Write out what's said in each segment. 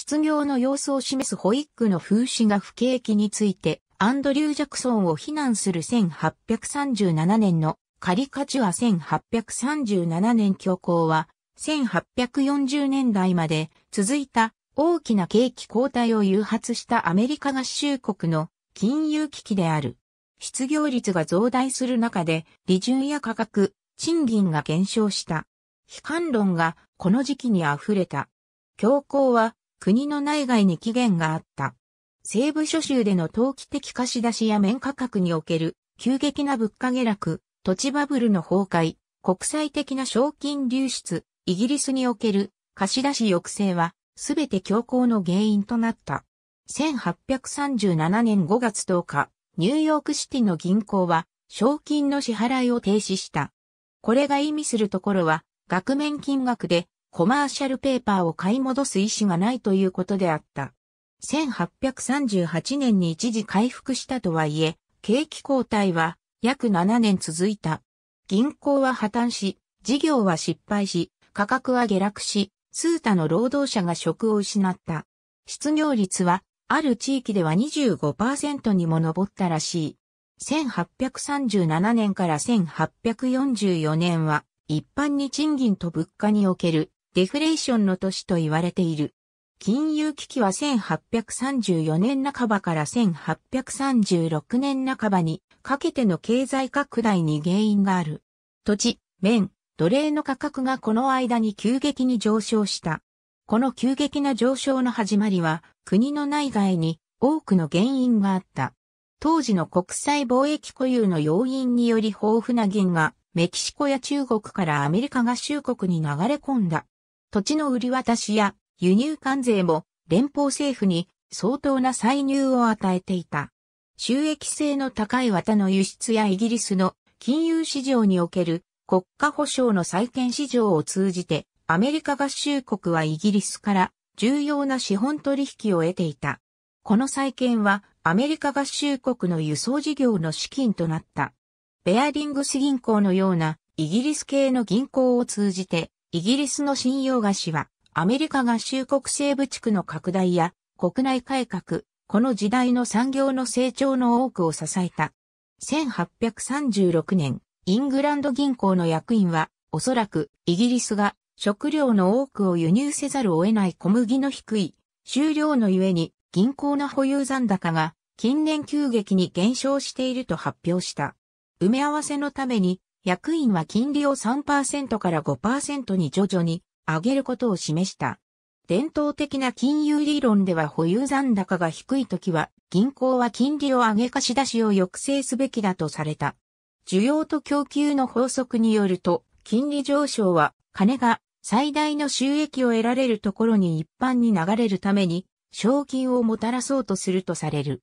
失業の様子を示すホイックの風刺が不景気について、アンドリュー・ジャクソンを非難する1837年のカリカチュア1837年教皇は、1840年代まで続いた大きな景気後退を誘発したアメリカ合衆国の金融危機である。失業率が増大する中で、利潤や価格、賃金が減少した。悲観論がこの時期に溢れた。教皇は国の内外に期限があった。西部諸州での投機的貸し出しや面価格における急激な物価下落、土地バブルの崩壊、国際的な賞金流出、イギリスにおける貸し出し抑制はすべて強行の原因となった。1837年5月10日、ニューヨークシティの銀行は賞金の支払いを停止した。これが意味するところは、額面金額でコマーシャルペーパーを買い戻す意思がないということであった。1838年に一時回復したとはいえ、景気交代は約7年続いた。銀行は破綻し、事業は失敗し、価格は下落し、数多の労働者が職を失った。失業率は、ある地域では25%にも上ったらしい。1837年から1844年は、一般に賃金と物価におけるデフレーションの年と言われている。金融危機は1834年半ばから1836年半ばにかけての経済拡大に原因がある。土地、面、奴隷の価格がこの間に急激に上昇した。この急激な上昇の始まりは国の内外に多くの原因があった。当時の国際貿易固有の要因により豊富な銀がメキシコや中国からアメリカ合衆国に流れ込んだ土地の売り渡しや輸入関税も連邦政府に相当な歳入を与えていた。収益性の高い綿の輸出やイギリスの金融市場における国家保障の債券市場を通じてアメリカ合衆国はイギリスから重要な資本取引を得ていた。この債券はアメリカ合衆国の輸送事業の資金となった。ベアリングス銀行のようなイギリス系の銀行を通じてイギリスの信用菓子は、アメリカ合衆国西部地区の拡大や国内改革、この時代の産業の成長の多くを支えた。1836年、イングランド銀行の役員は、おそらくイギリスが食料の多くを輸入せざるを得ない小麦の低い、収量のゆえに銀行の保有残高が近年急激に減少していると発表した。埋め合わせのために役員は金利を3%から5%に徐々に上げることを示した。伝統的な金融理論では保有残高が低い時は銀行は金利を上げ貸し出しを抑制すべきだとされた。需要と供給の法則によると金利上昇は金が最大の収益を得られるところに一般に流れるために賞金をもたらそうとするとされる。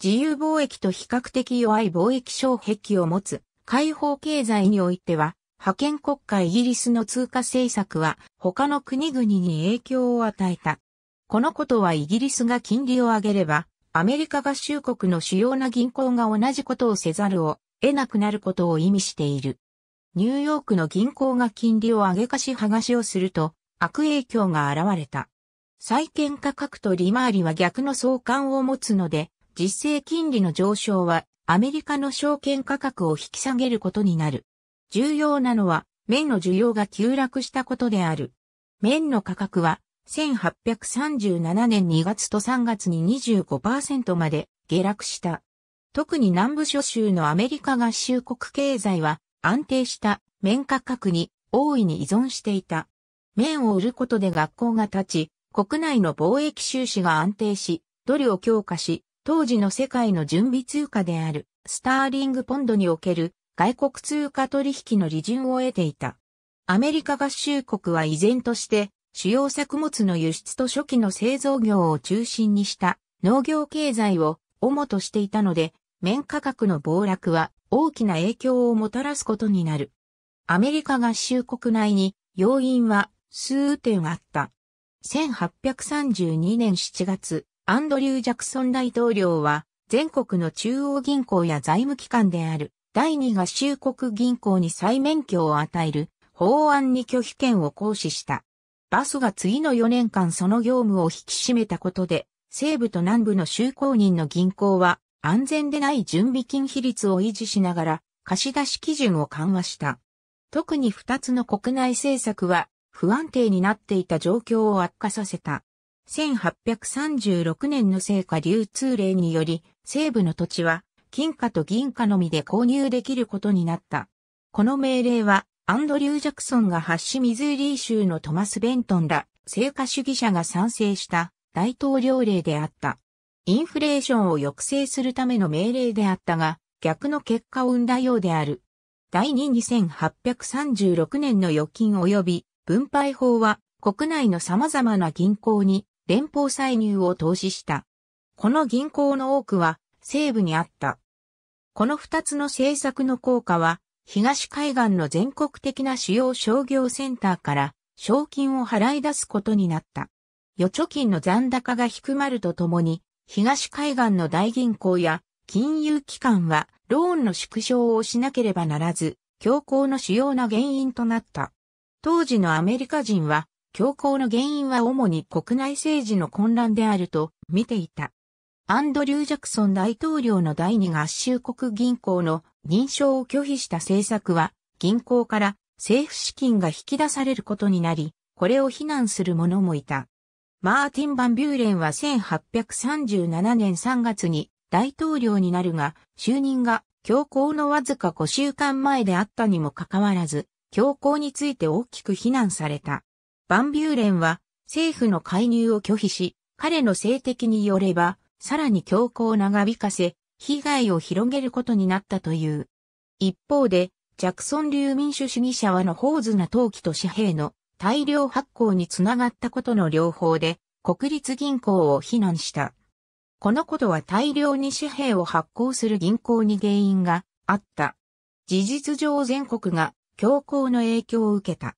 自由貿易と比較的弱い貿易障壁を持つ解放経済においては、派遣国家イギリスの通貨政策は他の国々に影響を与えた。このことはイギリスが金利を上げれば、アメリカ合衆国の主要な銀行が同じことをせざるを得なくなることを意味している。ニューヨークの銀行が金利を上げかし剥がしをすると悪影響が現れた。債券価格と利回りは逆の相関を持つので、実勢金利の上昇はアメリカの証券価格を引き下げることになる。重要なのは、綿の需要が急落したことである。綿の価格は、1837年2月と3月に25%まで下落した。特に南部諸州のアメリカ合衆国経済は安定した綿価格に大いに依存していた。綿を売ることで学校が立ち、国内の貿易収支が安定し、努力を強化し、当時の世界の準備通貨であるスターリングポンドにおける外国通貨取引の利潤を得ていた。アメリカ合衆国は依然として主要作物の輸出と初期の製造業を中心にした農業経済を主としていたので、綿価格の暴落は大きな影響をもたらすことになる。アメリカ合衆国内に要因は数点あった。1832年7月、アンドリュー・ジャクソン大統領は、全国の中央銀行や財務機関である、第二合衆国銀行に再免許を与える法案に拒否権を行使した。バスが次の4年間その業務を引き締めたことで、西部と南部の就公認の銀行は安全でない準備金比率を維持しながら貸し出し基準を緩和した。特に2つの国内政策は不安定になっていた状況を悪化させた。1836年の聖火流通令により、西部の土地は、金貨と銀貨のみで購入できることになった。この命令は、アンドリュー・ジャクソンがハッシュ・ミズーリー州のトマス・ベントンら、成果主義者が賛成した大統領令であった。インフレーションを抑制するための命令であったが、逆の結果を生んだようである。第2 2836年の預金及び分配法は国内の様々な銀行に連邦歳入を投資した。この銀行の多くは西部にあった。この二つの政策の効果は、東海岸の全国的な主要商業センターから賞金を払い出すことになった。預貯金の残高が低まるとともに、東海岸の大銀行や金融機関はローンの縮小をしなければならず、強行の主要な原因となった。当時のアメリカ人は強行の原因は主に国内政治の混乱であると見ていた。アンドリュー・ジャクソン大統領の第二合衆国銀行の認証を拒否した政策は、銀行から政府資金が引き出されることになり、これを非難する者もいた。マーティン・バンビューレンは1837年3月に大統領になるが、就任が強行のわずか5週間前であったにもかかわらず、強行について大きく非難された。バンビューレンは政府の介入を拒否し、彼の性的によれば、さらに強行を長引かせ、被害を広げることになったという。一方で、ジャクソン流民主主義者はの法図な投機と紙幣の大量発行につながったことの両方で、国立銀行を非難した。このことは大量に紙幣を発行する銀行に原因があった。事実上全国が強行の影響を受けた。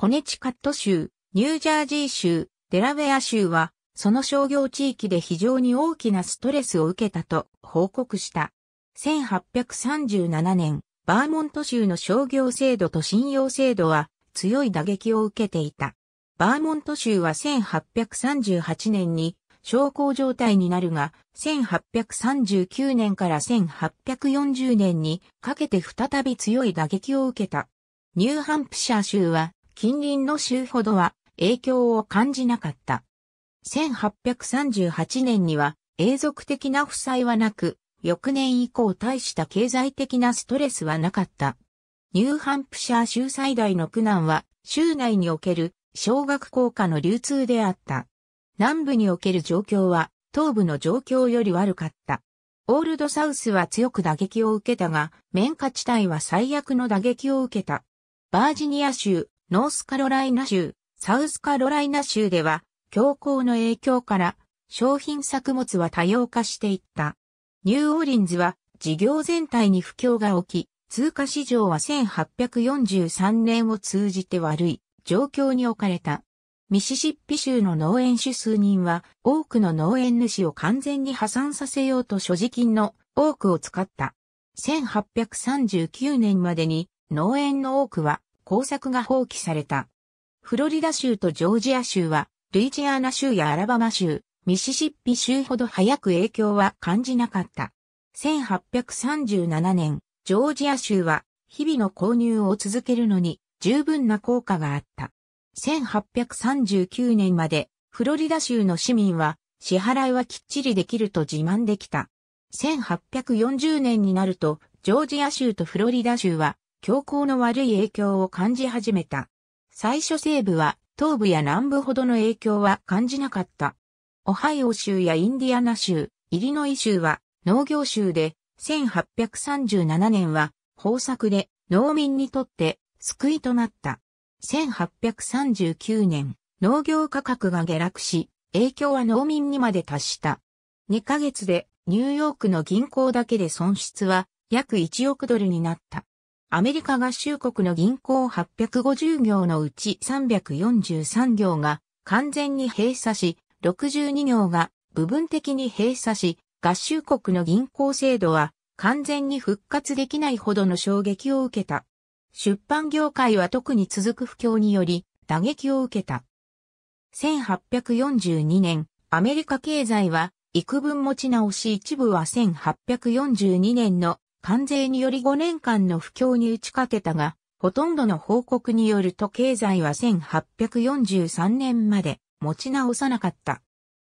コネチカット州、ニュージャージー州、デラウェア州は、その商業地域で非常に大きなストレスを受けたと報告した。1837年、バーモント州の商業制度と信用制度は強い打撃を受けていた。バーモント州は1838年に商工状態になるが、1839年から1840年にかけて再び強い打撃を受けた。ニューハンプシャー州は近隣の州ほどは影響を感じなかった。1838年には永続的な負債はなく、翌年以降大した経済的なストレスはなかった。ニューハンプシャー州最大の苦難は、州内における小学校科の流通であった。南部における状況は、東部の状況より悪かった。オールドサウスは強く打撃を受けたが、綿花地帯は最悪の打撃を受けた。バージニア州、ノースカロライナ州、サウスカロライナ州では、強行の影響から商品作物は多様化していった。ニューオーリンズは事業全体に不況が起き、通貨市場は1843年を通じて悪い状況に置かれた。ミシシッピ州の農園主数人は多くの農園主を完全に破産させようと所持金の多くを使った。1839年までに農園の多くは工作が放棄された。フロリダ州とジョージア州は、ルイジアナ州やアラバマ州、ミシシッピ州ほど早く影響は感じなかった。1837年、ジョージア州は日々の購入を続けるのに十分な効果があった。1839年までフロリダ州の市民は支払いはきっちりできると自慢できた。1840年になるとジョージア州とフロリダ州は強行の悪い影響を感じ始めた。最初西部は東部や南部ほどの影響は感じなかった。オハイオ州やインディアナ州、イリノイ州は農業州で、1837年は豊作で農民にとって救いとなった。1839年、農業価格が下落し、影響は農民にまで達した。2ヶ月でニューヨークの銀行だけで損失は約1億ドルになった。アメリカ合衆国の銀行850行のうち343行が完全に閉鎖し、62行が部分的に閉鎖し、合衆国の銀行制度は完全に復活できないほどの衝撃を受けた。出版業界は特に続く不況により打撃を受けた。1842年、アメリカ経済は幾分持ち直し一部は1842年の関税により5年間の不況に打ちかけたが、ほとんどの報告によると経済は1843年まで持ち直さなかった。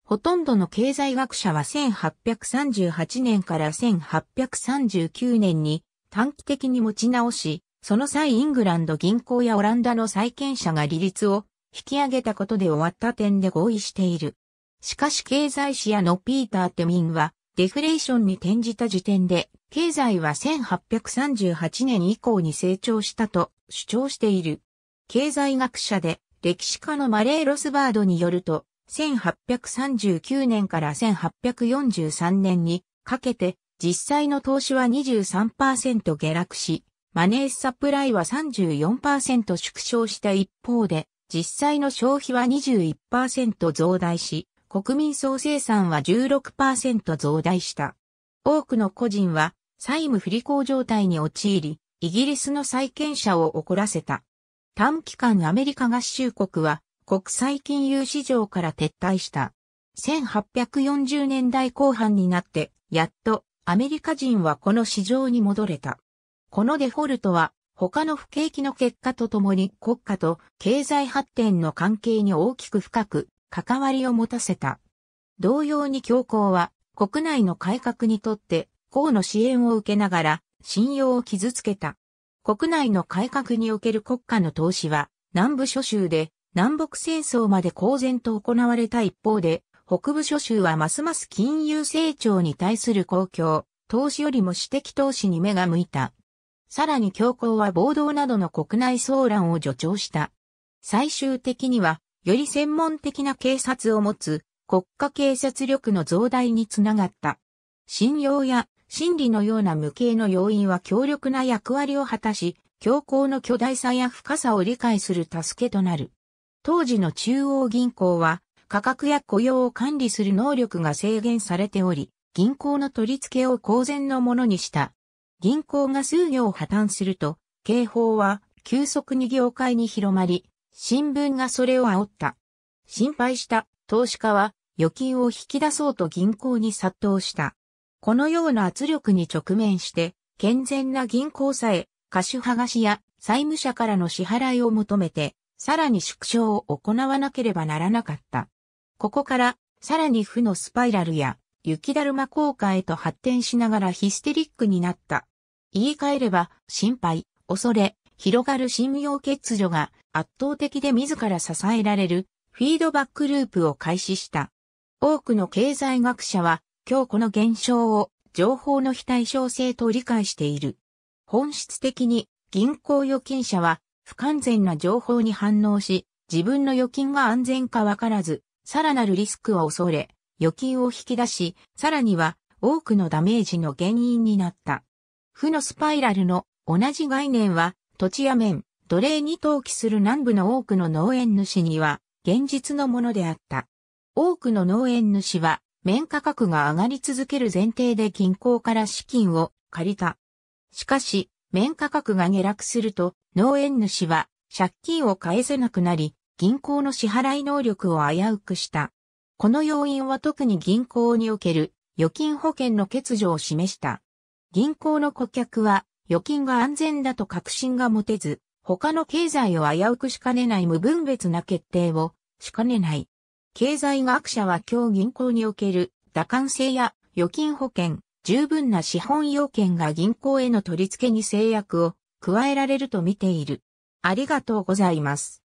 ほとんどの経済学者は1838年から1839年に短期的に持ち直し、その際イングランド銀行やオランダの債権者が利率を引き上げたことで終わった点で合意している。しかし経済史やのピーター・テミンは、デフレーションに転じた時点で経済は1838年以降に成長したと主張している。経済学者で歴史家のマレー・ロスバードによると、1839年から1843年にかけて実際の投資は23%下落し、マネーサプライは34%縮小した一方で、実際の消費は21%増大し、国民総生産は16%増大した。多くの個人は債務不履行状態に陥り、イギリスの債権者を怒らせた。短期間アメリカ合衆国は国際金融市場から撤退した。1840年代後半になって、やっとアメリカ人はこの市場に戻れた。このデフォルトは他の不景気の結果とともに国家と経済発展の関係に大きく深く関わりを持たせた。同様に強行は国内の改革にとって公の支援を受けながら信用を傷つけた。国内の改革における国家の投資は南部諸州で南北戦争まで公然と行われた一方で北部諸州はますます金融成長に対する公共、投資よりも私的投資に目が向いた。さらに教皇は暴動などの国内騒乱を助長した。最終的には、より専門的な警察を持つ国家警察力の増大につながった。信用や真理のような無形の要因は強力な役割を果たし、教皇の巨大さや深さを理解する助けとなる。当時の中央銀行は、価格や雇用を管理する能力が制限されており、銀行の取り付けを公然のものにした。銀行が数行破綻すると、警報は急速に業界に広まり、新聞がそれを煽った。心配した投資家は預金を引き出そうと銀行に殺到した。このような圧力に直面して、健全な銀行さえ、歌手剥がしや債務者からの支払いを求めて、さらに縮小を行わなければならなかった。ここから、さらに負のスパイラルや、雪だるま効果へと発展しながらヒステリックになった。言い換えれば、心配、恐れ、広がる信用欠如が圧倒的で自ら支えられるフィードバックループを開始した。多くの経済学者は今日この現象を情報の非対称性と理解している。本質的に銀行預金者は不完全な情報に反応し、自分の預金が安全かわからず、さらなるリスクを恐れ、預金を引き出し、さらには多くのダメージの原因になった。負のスパイラルの同じ概念は土地や面、奴隷に投棄する南部の多くの農園主には現実のものであった。多くの農園主は面価格が上がり続ける前提で銀行から資金を借りた。しかし、面価格が下落すると、農園主は借金を返せなくなり、銀行の支払い能力を危うくした。この要因は特に銀行における預金保険の欠如を示した。銀行の顧客は預金が安全だと確信が持てず、他の経済を危うくしかねない無分別な決定をしかねない。経済学者は今日銀行における打感性や預金保険、十分な資本要件が銀行への取り付けに制約を加えられると見ている。ありがとうございます。